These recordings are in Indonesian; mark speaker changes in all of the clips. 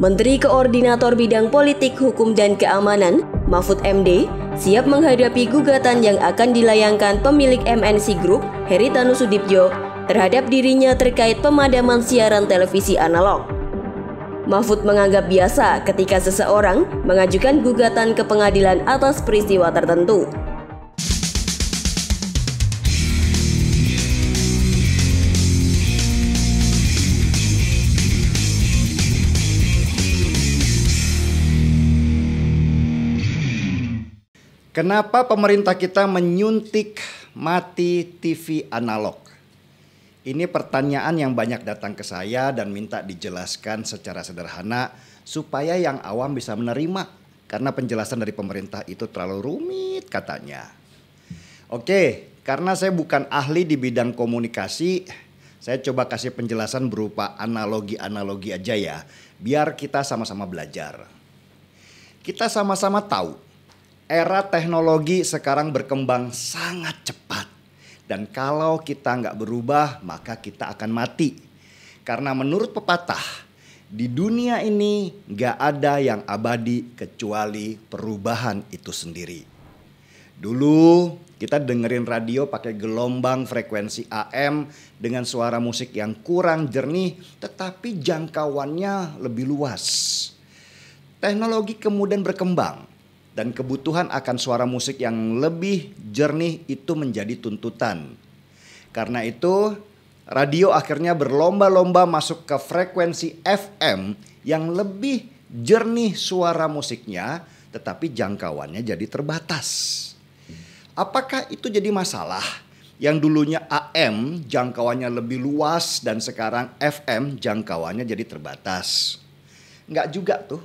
Speaker 1: Menteri Koordinator Bidang Politik, Hukum dan Keamanan, Mahfud MD, siap menghadapi gugatan yang akan dilayangkan pemilik MNC Group, Tanu Tanusudipjo terhadap dirinya terkait pemadaman siaran televisi analog. Mahfud menganggap biasa ketika seseorang mengajukan gugatan ke pengadilan atas peristiwa tertentu. Kenapa pemerintah kita menyuntik mati TV analog? Ini pertanyaan yang banyak datang ke saya dan minta dijelaskan secara sederhana supaya yang awam bisa menerima karena penjelasan dari pemerintah itu terlalu rumit katanya. Oke, karena saya bukan ahli di bidang komunikasi, saya coba kasih penjelasan berupa analogi-analogi aja ya, biar kita sama-sama belajar. Kita sama-sama tahu era teknologi sekarang berkembang sangat cepat. Dan kalau kita nggak berubah, maka kita akan mati. Karena menurut pepatah, di dunia ini nggak ada yang abadi kecuali perubahan itu sendiri. Dulu kita dengerin radio pakai gelombang frekuensi AM dengan suara musik yang kurang jernih tetapi jangkauannya lebih luas. Teknologi kemudian berkembang dan kebutuhan akan suara musik yang lebih jernih itu menjadi tuntutan. Karena itu, radio akhirnya berlomba-lomba masuk ke frekuensi FM yang lebih jernih suara musiknya, tetapi jangkauannya jadi terbatas. Apakah itu jadi masalah? Yang dulunya AM jangkauannya lebih luas dan sekarang FM jangkauannya jadi terbatas. Enggak juga tuh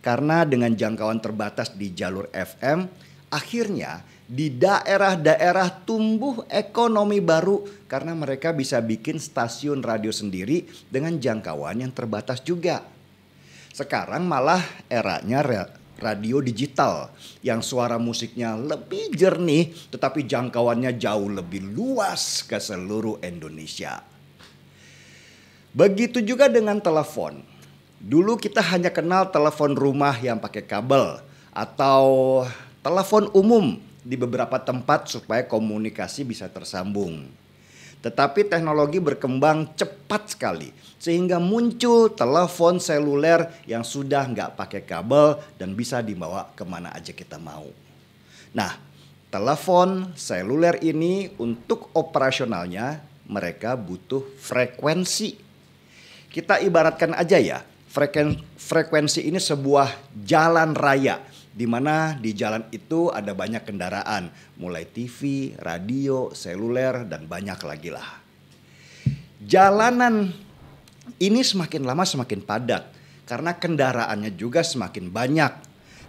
Speaker 1: karena dengan jangkauan terbatas di jalur FM, akhirnya di daerah-daerah tumbuh ekonomi baru karena mereka bisa bikin stasiun radio sendiri dengan jangkauan yang terbatas juga. Sekarang malah eranya radio digital yang suara musiknya lebih jernih tetapi jangkauannya jauh lebih luas ke seluruh Indonesia. Begitu juga dengan telepon. Dulu kita hanya kenal telepon rumah yang pakai kabel atau telepon umum di beberapa tempat supaya komunikasi bisa tersambung. Tetapi teknologi berkembang cepat sekali sehingga muncul telepon seluler yang sudah nggak pakai kabel dan bisa dibawa kemana aja kita mau. Nah, telepon seluler ini untuk operasionalnya mereka butuh frekuensi. Kita ibaratkan aja ya, frekuensi, frekuensi ini sebuah jalan raya di mana di jalan itu ada banyak kendaraan, mulai TV, radio, seluler dan banyak lagi lah. Jalanan ini semakin lama semakin padat karena kendaraannya juga semakin banyak.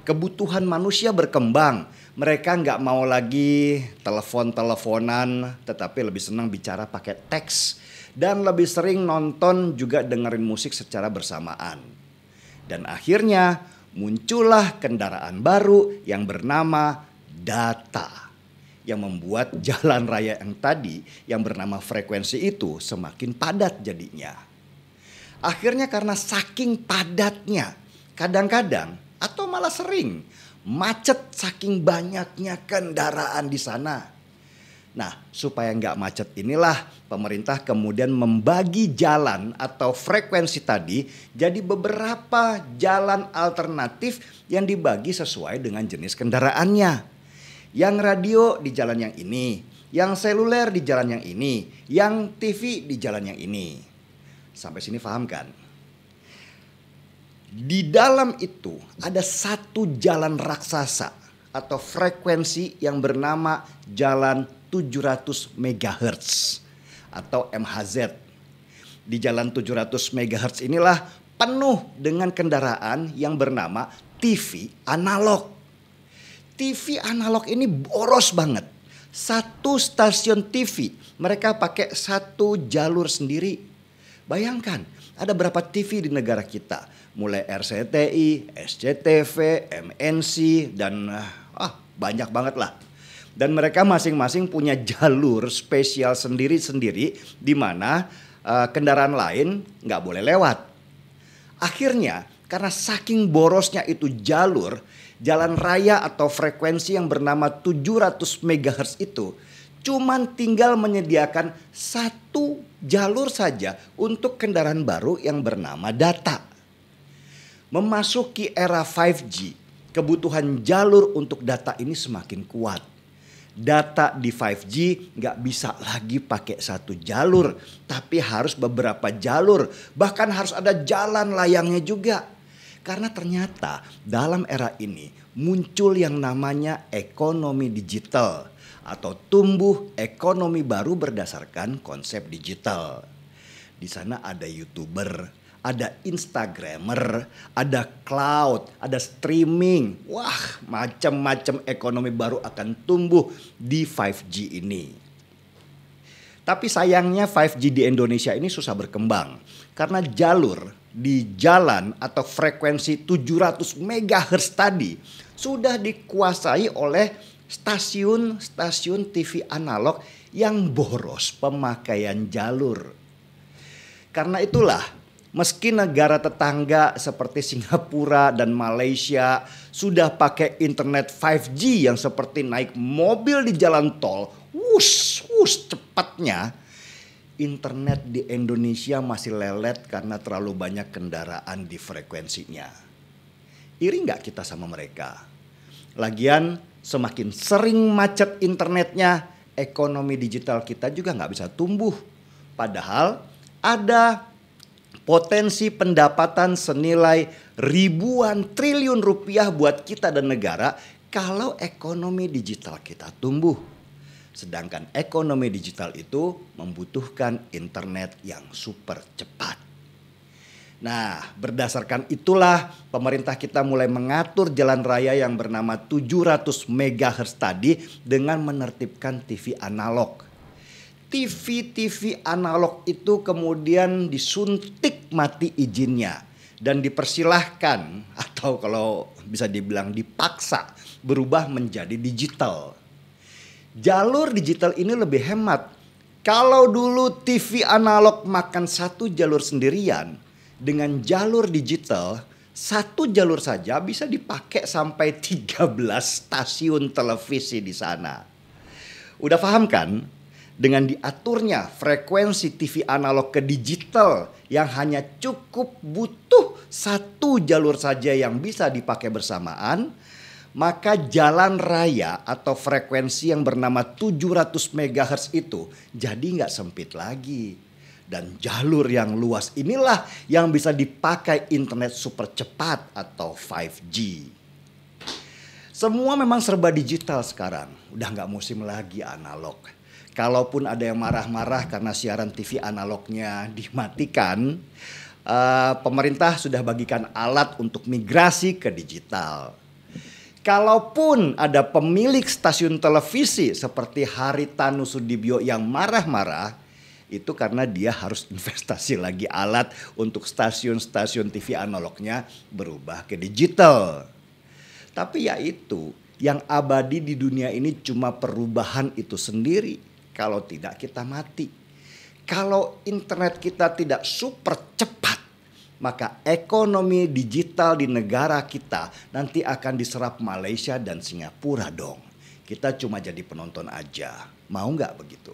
Speaker 1: Kebutuhan manusia berkembang. Mereka nggak mau lagi telepon-teleponan, tetapi lebih senang bicara pakai teks dan lebih sering nonton juga dengerin musik secara bersamaan. Dan akhirnya muncullah kendaraan baru yang bernama data yang membuat jalan raya yang tadi yang bernama frekuensi itu semakin padat jadinya. Akhirnya karena saking padatnya, kadang-kadang atau malah sering macet saking banyaknya kendaraan di sana Nah, supaya nggak macet inilah pemerintah kemudian membagi jalan atau frekuensi tadi jadi beberapa jalan alternatif yang dibagi sesuai dengan jenis kendaraannya. Yang radio di jalan yang ini, yang seluler di jalan yang ini, yang TV di jalan yang ini. Sampai sini faham kan? Di dalam itu ada satu jalan raksasa atau frekuensi yang bernama jalan 700 MHz atau MHZ. Di jalan 700 MHz inilah penuh dengan kendaraan yang bernama TV analog. TV analog ini boros banget. Satu stasiun TV mereka pakai satu jalur sendiri. Bayangkan ada berapa TV di negara kita. Mulai RCTI, SCTV, MNC, dan ah banyak banget lah dan mereka masing-masing punya jalur spesial sendiri-sendiri di mana uh, kendaraan lain nggak boleh lewat. Akhirnya karena saking borosnya itu jalur, jalan raya atau frekuensi yang bernama 700 MHz itu cuman tinggal menyediakan satu jalur saja untuk kendaraan baru yang bernama data. Memasuki era 5G, kebutuhan jalur untuk data ini semakin kuat data di 5G nggak bisa lagi pakai satu jalur, tapi harus beberapa jalur, bahkan harus ada jalan layangnya juga. Karena ternyata dalam era ini muncul yang namanya ekonomi digital atau tumbuh ekonomi baru berdasarkan konsep digital. Di sana ada YouTuber, ada Instagramer, ada cloud, ada streaming. Wah, macam-macam ekonomi baru akan tumbuh di 5G ini. Tapi sayangnya 5G di Indonesia ini susah berkembang karena jalur di jalan atau frekuensi 700 MHz tadi sudah dikuasai oleh stasiun-stasiun TV analog yang boros pemakaian jalur. Karena itulah Meski negara tetangga seperti Singapura dan Malaysia sudah pakai internet 5G yang seperti naik mobil di jalan tol, wush, wush cepatnya, internet di Indonesia masih lelet karena terlalu banyak kendaraan di frekuensinya. Iri nggak kita sama mereka? Lagian semakin sering macet internetnya, ekonomi digital kita juga nggak bisa tumbuh. Padahal ada potensi pendapatan senilai ribuan triliun rupiah buat kita dan negara kalau ekonomi digital kita tumbuh. Sedangkan ekonomi digital itu membutuhkan internet yang super cepat. Nah, berdasarkan itulah pemerintah kita mulai mengatur jalan raya yang bernama 700 MHz tadi dengan menertibkan TV analog. TV-TV analog itu kemudian disuntik mati izinnya dan dipersilahkan atau kalau bisa dibilang dipaksa berubah menjadi digital. Jalur digital ini lebih hemat. Kalau dulu TV analog makan satu jalur sendirian, dengan jalur digital satu jalur saja bisa dipakai sampai 13 stasiun televisi di sana. Udah paham kan? dengan diaturnya frekuensi TV analog ke digital yang hanya cukup butuh satu jalur saja yang bisa dipakai bersamaan, maka jalan raya atau frekuensi yang bernama 700 MHz itu jadi nggak sempit lagi. Dan jalur yang luas inilah yang bisa dipakai internet super cepat atau 5G. Semua memang serba digital sekarang, udah nggak musim lagi analog kalaupun ada yang marah-marah karena siaran TV analognya dimatikan, uh, pemerintah sudah bagikan alat untuk migrasi ke digital. Kalaupun ada pemilik stasiun televisi seperti Haritanu Sudibyo yang marah-marah, itu karena dia harus investasi lagi alat untuk stasiun-stasiun TV analognya berubah ke digital. Tapi ya itu, yang abadi di dunia ini cuma perubahan itu sendiri kalau tidak kita mati. Kalau internet kita tidak super cepat, maka ekonomi digital di negara kita nanti akan diserap Malaysia dan Singapura dong. Kita cuma jadi penonton aja. Mau nggak begitu?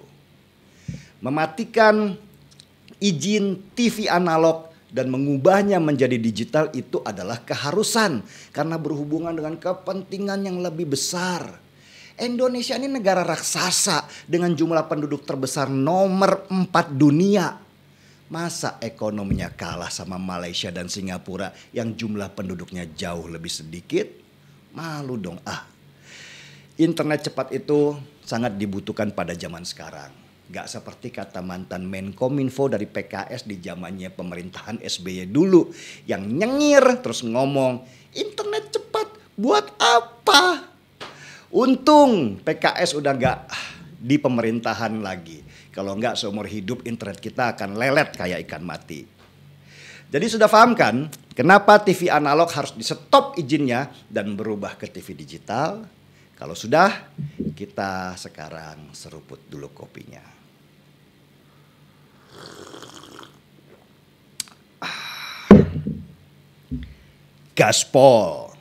Speaker 1: Mematikan izin TV analog dan mengubahnya menjadi digital itu adalah keharusan karena berhubungan dengan kepentingan yang lebih besar Indonesia ini negara raksasa dengan jumlah penduduk terbesar nomor 4 dunia. Masa ekonominya kalah sama Malaysia dan Singapura yang jumlah penduduknya jauh lebih sedikit? Malu dong ah. Internet cepat itu sangat dibutuhkan pada zaman sekarang. Gak seperti kata mantan Menkominfo dari PKS di zamannya pemerintahan SBY dulu yang nyengir terus ngomong internet cepat buat apa? Untung PKS udah nggak di pemerintahan lagi. Kalau nggak seumur hidup internet kita akan lelet kayak ikan mati. Jadi sudah paham kan kenapa TV analog harus di stop izinnya dan berubah ke TV digital? Kalau sudah, kita sekarang seruput dulu kopinya. Ah. Gaspol.